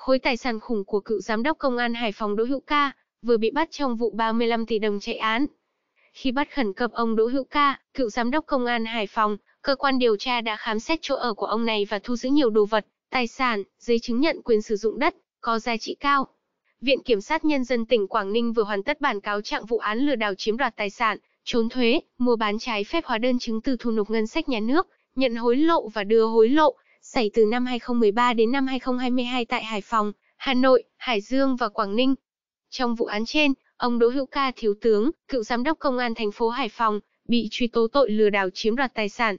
khối tài sản khủng của cựu giám đốc công an Hải Phòng Đỗ Hữu Ca, vừa bị bắt trong vụ 35 tỷ đồng chạy án. Khi bắt khẩn cấp ông Đỗ Hữu Ca, cựu giám đốc công an Hải Phòng, cơ quan điều tra đã khám xét chỗ ở của ông này và thu giữ nhiều đồ vật, tài sản, giấy chứng nhận quyền sử dụng đất, có giá trị cao. Viện Kiểm sát Nhân dân tỉnh Quảng Ninh vừa hoàn tất bản cáo trạng vụ án lừa đảo chiếm đoạt tài sản, trốn thuế, mua bán trái phép hóa đơn chứng từ thu nộp ngân sách nhà nước, nhận hối lộ và đưa hối lộ, xảy từ năm 2013 đến năm 2022 tại Hải Phòng, Hà Nội, Hải Dương và Quảng Ninh. Trong vụ án trên, ông Đỗ Hữu Ca thiếu tướng, cựu giám đốc công an thành phố Hải Phòng, bị truy tố tội lừa đảo chiếm đoạt tài sản.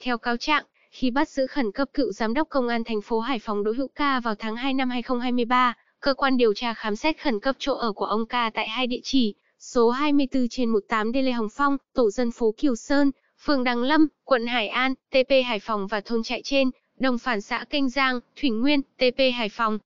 Theo cáo trạng, khi bắt giữ khẩn cấp cựu giám đốc công an thành phố Hải Phòng Đỗ Hữu Ca vào tháng 2 năm 2023, cơ quan điều tra khám xét khẩn cấp chỗ ở của ông Ca tại hai địa chỉ, số 24 trên 18 Đê Lê Hồng Phong, tổ dân phố Kiều Sơn, phường Đăng Lâm, quận Hải An, TP Hải Phòng và thôn trại trên, Đồng phản xã Kênh Giang, Thủy Nguyên, TP Hải Phòng.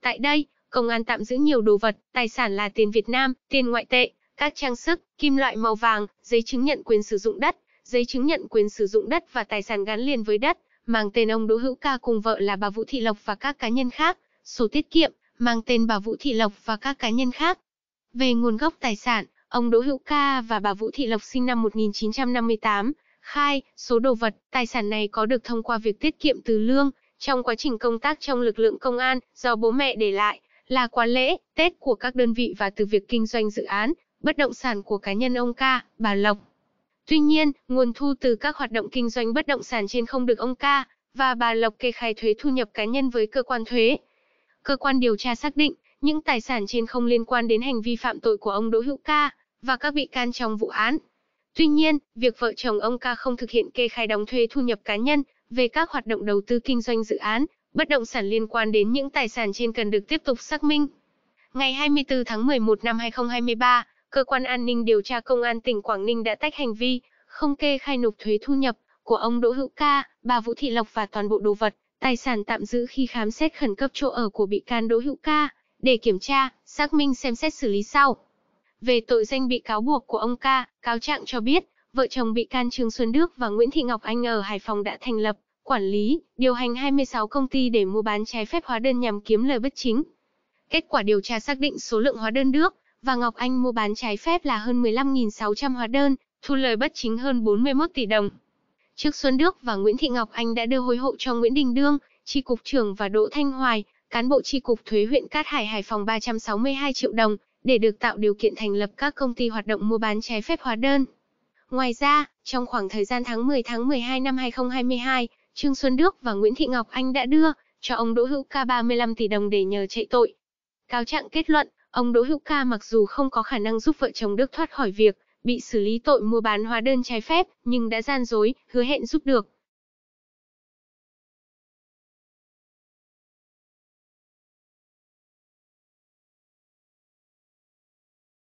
Tại đây, công an tạm giữ nhiều đồ vật, tài sản là tiền Việt Nam, tiền ngoại tệ, các trang sức, kim loại màu vàng, giấy chứng nhận quyền sử dụng đất, giấy chứng nhận quyền sử dụng đất và tài sản gắn liền với đất, mang tên ông Đỗ Hữu Ca cùng vợ là bà Vũ Thị Lộc và các cá nhân khác, sổ tiết kiệm, mang tên bà Vũ Thị Lộc và các cá nhân khác. Về nguồn gốc tài sản, ông Đỗ Hữu Ca và bà Vũ Thị Lộc sinh năm 1958, khai, số đồ vật, tài sản này có được thông qua việc tiết kiệm từ lương, trong quá trình công tác trong lực lượng công an, do bố mẹ để lại, là quà lễ, Tết của các đơn vị và từ việc kinh doanh dự án, bất động sản của cá nhân ông Ca, bà Lộc. Tuy nhiên, nguồn thu từ các hoạt động kinh doanh bất động sản trên không được ông Ca và bà Lộc kê khai thuế thu nhập cá nhân với cơ quan thuế. Cơ quan điều tra xác định, những tài sản trên không liên quan đến hành vi phạm tội của ông Đỗ Hữu Ca và các bị can trong vụ án. Tuy nhiên, việc vợ chồng ông ca không thực hiện kê khai đóng thuế thu nhập cá nhân về các hoạt động đầu tư kinh doanh dự án, bất động sản liên quan đến những tài sản trên cần được tiếp tục xác minh. Ngày 24 tháng 11 năm 2023, cơ quan an ninh điều tra công an tỉnh Quảng Ninh đã tách hành vi không kê khai nộp thuế thu nhập của ông Đỗ Hữu Ca, bà Vũ Thị Lộc và toàn bộ đồ vật, tài sản tạm giữ khi khám xét khẩn cấp chỗ ở của bị can Đỗ Hữu Ca để kiểm tra, xác minh xem xét xử lý sau. Về tội danh bị cáo buộc của ông ca, cáo trạng cho biết, vợ chồng bị can Trương Xuân Đức và Nguyễn Thị Ngọc Anh ở Hải Phòng đã thành lập, quản lý, điều hành 26 công ty để mua bán trái phép hóa đơn nhằm kiếm lời bất chính. Kết quả điều tra xác định số lượng hóa đơn Đức và Ngọc Anh mua bán trái phép là hơn 15.600 hóa đơn, thu lời bất chính hơn 41 tỷ đồng. Trước Xuân Đức và Nguyễn Thị Ngọc Anh đã đưa hối hộ cho Nguyễn Đình Đương, tri cục trưởng và Đỗ Thanh Hoài, cán bộ tri cục thuế huyện Cát Hải Hải Phòng 362 triệu đồng, để được tạo điều kiện thành lập các công ty hoạt động mua bán trái phép hóa đơn. Ngoài ra, trong khoảng thời gian tháng 10 tháng 12 năm 2022, Trương Xuân Đức và Nguyễn Thị Ngọc Anh đã đưa cho ông Đỗ Hữu Ca 35 tỷ đồng để nhờ chạy tội. Cáo trạng kết luận, ông Đỗ Hữu Ca mặc dù không có khả năng giúp vợ chồng Đức thoát khỏi việc bị xử lý tội mua bán hóa đơn trái phép, nhưng đã gian dối, hứa hẹn giúp được.